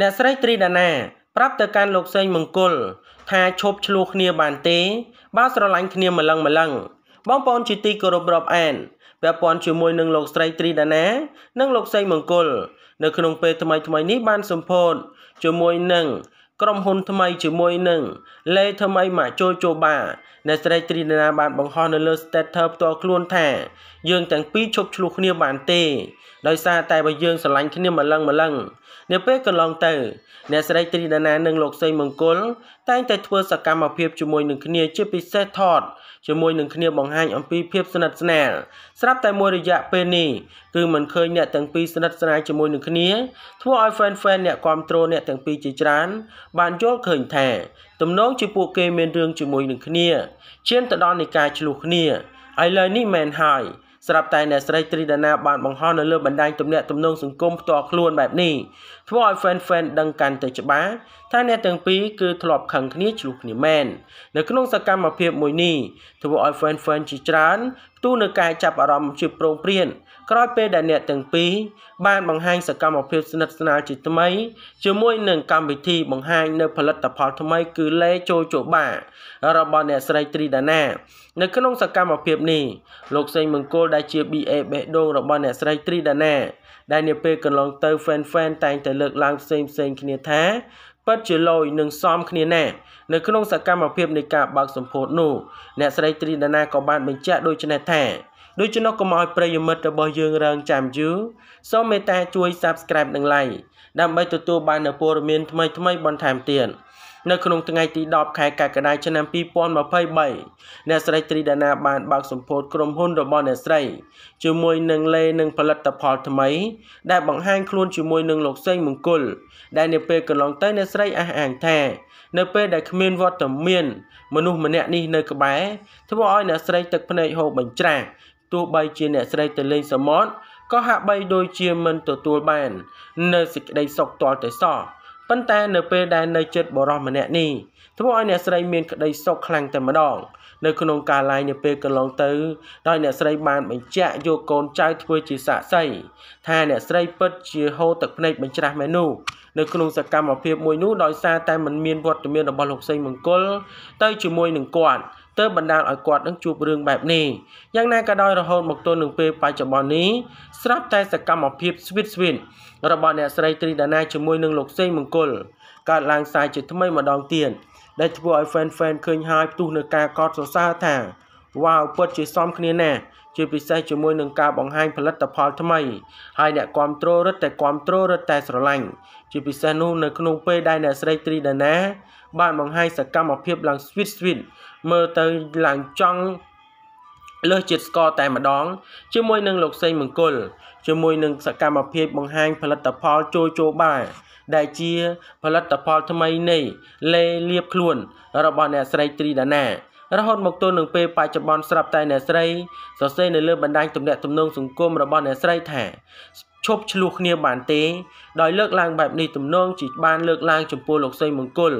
អ្នកស្រីត្រីដាណាប្រាប់ទៅកាន់លោកសេងមង្គល ថាឈប់ឆ្លោះគ្នាបានទេបើស្រឡាញ់គ្នាម្លឹងម្លឹងបងប្អូនជាទីគោរពរាប់អានពាក់ព័ន្ធជាមួយនឹងលោកស្រីត្រីដាណា និងលោកសេងមង្គលនៅក្នុងពេលថ្មីថ្មីនេះបានសម្ពោធជាមួយនឹងក្រុមហ៊ុនថ្មីជាមួយនឹងលេថ្មីម៉ាជូជូបាអ្នកស្រីទ្រីណាបានបង្ហោះនៅលើ status ផ្ទាល់ខ្លួនថាយើងទាំងពីរឈប់ឆ្លោះគ្នាបានទេដោយសារតែបើយើងស្រឡាញ់គ្នាម្លឹងម្លឹងនៅពេលកន្លងទៅអ្នកស្រីទ្រីណានានិងលោកសីមង្គលតែងតែធ្វើសកម្មភាពជាមួយនឹងគ្នាជាពិសេសថតជាមួយនឹងគ្នាបង្ហាញអំពីភាពស្និទ្ធស្នាលស្រាប់តែមួយរយៈពេលនេះគឺមិនឃើញអ្នកទាំងពីរស្និទ្ធស្នាលជាមួយនឹងគ្នាធ្វើឲ្យ fan fan អ្នកគ្រប់គ្រងអ្នកទាំងពីរជាច្រើនបានយល់ឃើញថាទំនងជាពួកគេមានរឿងជាមួយនឹងគ្នាឈានទៅដល់នៃការឆ្លោះគ្នាឥឡូវនេះមែនហើយស្រាប់តែអ្នកស្រីត្រីដាណាបានបង្ហោះនៅលើបណ្ដាញទំនាក់ទំនងសង្គមផ្ទាល់ខ្លួនបែបនេះធ្វើឲ្យ fan fan ដឹងកាន់តែច្បាស់ថាអ្នកទាំងពីរគឺធ្លាប់ខឹងគ្នាឆ្លោះគ្នាមែននៅក្នុងសកម្មភាពមួយនេះធ្វើឲ្យ fan fan ជាច្រើនទូនៅការចាប់អារម្មណ៍ជាប្រងព្រានក្រោយពេលដែលអ្នកទាំងពីរបានបង្ហាញសកម្មភាពស្និទ្ធស្នាលជាថ្មីជាមួយនឹងកម្មវិធីបង្ហាញនៅផលិតផលថ្មីគឺលេចូលជបា របស់អ្នកស្រីត្រីដាណា នៅក្នុងសកម្មភាពនេះលោកសេងមង្គលដែលជា BA បេះដូងរបស់អ្នកស្រីត្រីដាណា ដែលនាពេលកន្លងទៅ fan fan តែងតែលើកឡើងផ្សេងផ្សេងគ្នាថាពិតជាលយនឹងសមគ្នាណាស់នៅក្នុងសកម្មភាពនៃការបើកសម្ពោធនោះអ្នកស្រីទ្រីដាណាក៏បានបញ្ជាក់ដូចនេះថាដូច្នោះកុំឲ្យប្រិយមិត្តរបស់យើងរងចាំយូរសូមមេត្តាជួយ Subscribe និង Like ដើម្បីទទួលបាននូវព័ត៌មានថ្មីៗបន្ថែមទៀតនៅក្នុងថ្ងៃទី10ខែកក្កដាឆ្នាំ2023អ្នកស្រីត្រីដាណាបានបើកសម្ពោធក្រុមហ៊ុនរបស់អ្នកស្រីជាមួយនឹងលេនិងផលិតផលថ្មីដែលបង្ហាញខ្លួនជាមួយនឹងលោកសេងមង្គលដែលនៅពេលកន្លងទៅអ្នកស្រីអះអាងថា នៅពេលដែលគ្មានវត្តមាន មនុស្សម្នាក់នេះនៅក្បែរធ្វើឲ្យអ្នកស្រីទឹកភ្នែកហូរបញ្ច្រាស់ទោះបីជាអ្នកស្រីទៅលេងសមុទ្រក៏ហាក់បីដូចជាមិនទទួលបាន នៅសេចក្តីសុខទាល់តែសោះប៉ុន្តែនៅពេលដែលនៅចិត្តបរោះម្នាក់នេះធ្វើឲ្យអ្នកស្រីមានក្តីសុខខ្លាំងតែម្ដង នៅក្នុងការឡាយនៅពេលកន្លងទៅដោយអ្នកស្រីបានបញ្ជាក់យកកូនចៅធ្វើជាសាក្សីថា អ្នកស្រីពិតជាហូរទឹកភ្នែកបញ្ច្រាស់មែននោះនៅក្នុងសកម្មភាពមួយនោះដោយសារតែមិនមានវត្តមានរបស់លោកសេងមង្គលទៅជាមួយនឹងគាត់ទើបបណ្ដាលឲ្យគាត់នឹងជួបរឿងបែបនេះយ៉ាងណាក៏ដោយរហូតមកទល់នឹងពេលបច្ចុប្បន្ននេះស្រាប់តែសកម្មភាព sweet sweet របស់អ្នកស្រីត្រីដាណាជាមួយនឹងលោកសេងមង្គលកើតឡើងសារជាថ្មីម្ដងទៀតដែលធ្វើឲ្យ fan fan ឃើញហើយផ្ទុះនឹងការកោតសរសើរថាវ៉ាវពិតជាសមគ្នាណាស់ជាពិសេសជាមួយនឹងការបង្ហាញផលិតផល ថ្មីហើយអ្នកគ្រប់គ្រងរឹតតែគ្រប់គ្រងរឹតតែស្រឡាញ់ជាពិសេសនោះនៅក្នុងពេលដែលអ្នកស្រីត្រីដាណា បានបង្ហាញសកម្មភាពឡើង sweet sweet មើលទៅឡើងចង់លើសជាតិស្ករតែម្ដងជាមួយនឹងលោកសេងមង្គលជាមួយនឹងសកម្មភាពបង្ហាញផលិតផលចូលចូលបា ដែលជាផលិតផលថ្មីនៃលេលៀបខ្លួន របស់អ្នកស្រីត្រីដាណារហូតមកទល់នឹងពេលបច្ចុប្បន្នស្រាប់តែអ្នកស្រីសរសេរនៅលើបណ្ដាញទំនាក់ទំនងសង្គមរបស់អ្នកស្រីថាស្ឈប់ឆ្លោះគ្នាបានទេដោយលើកឡើងបែបនេះទំនងជាបានលើកឡើងចំពោះលោកសីមង្គល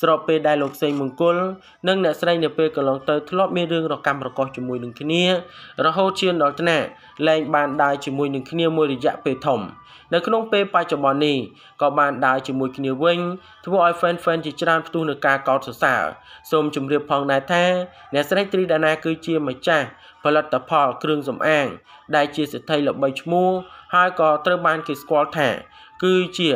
ស្របពេលដែលលោកសីមង្គលនិងអ្នកស្រីនៅពេលកន្លងទៅធ្លាប់មានរឿងរកាំរកោសជាមួយនឹងគ្នា រហូតឈានដល់ថ្នាក់លែងបានដើរជាមួយនឹងគ្នាមួយរយៈពេលធំ នៅក្នុងពេលបច្ចុប្បន្ននេះក៏បានដើរជាមួយគ្នាវិញ ធ្វើឲ្យ fan fan ជាច្រើនផ្ទុះនឹងការកោតសរសើរសូមជម្រាបផងដែរថាអ្នកស្រីត្រីដាណា គឺជាម្ចាស់ផលិតផលគ្រឿងសម្អាងដែលជាសិទ្ធិល្បីឈ្មោះហើយក៏ត្រូវបានគេស្គាល់ថាគឺជា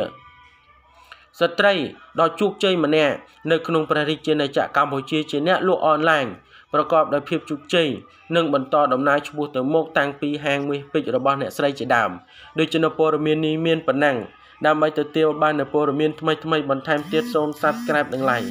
ស្ត្រីដ៏ជោគជ័យម្នាក់នៅក្នុងព្រះរាជាណាចក្រកម្ពុជាជា អ្នកលក់អនឡាញប្រកបដោយភាពជោគជ័យនិងបន្តដំណើរឆ្ពោះទៅមុខតាំងពីហាងមាសពេជ្ររបស់អ្នកស្រីជាដើមដូចជានៅព័ត៌មាននេះមានប៉ុណ្ណឹងដើម្បីទៅទាវបាននៅព័ត៌មានថ្មីៗបន្ថែមទៀតសូម Subscribe និង Like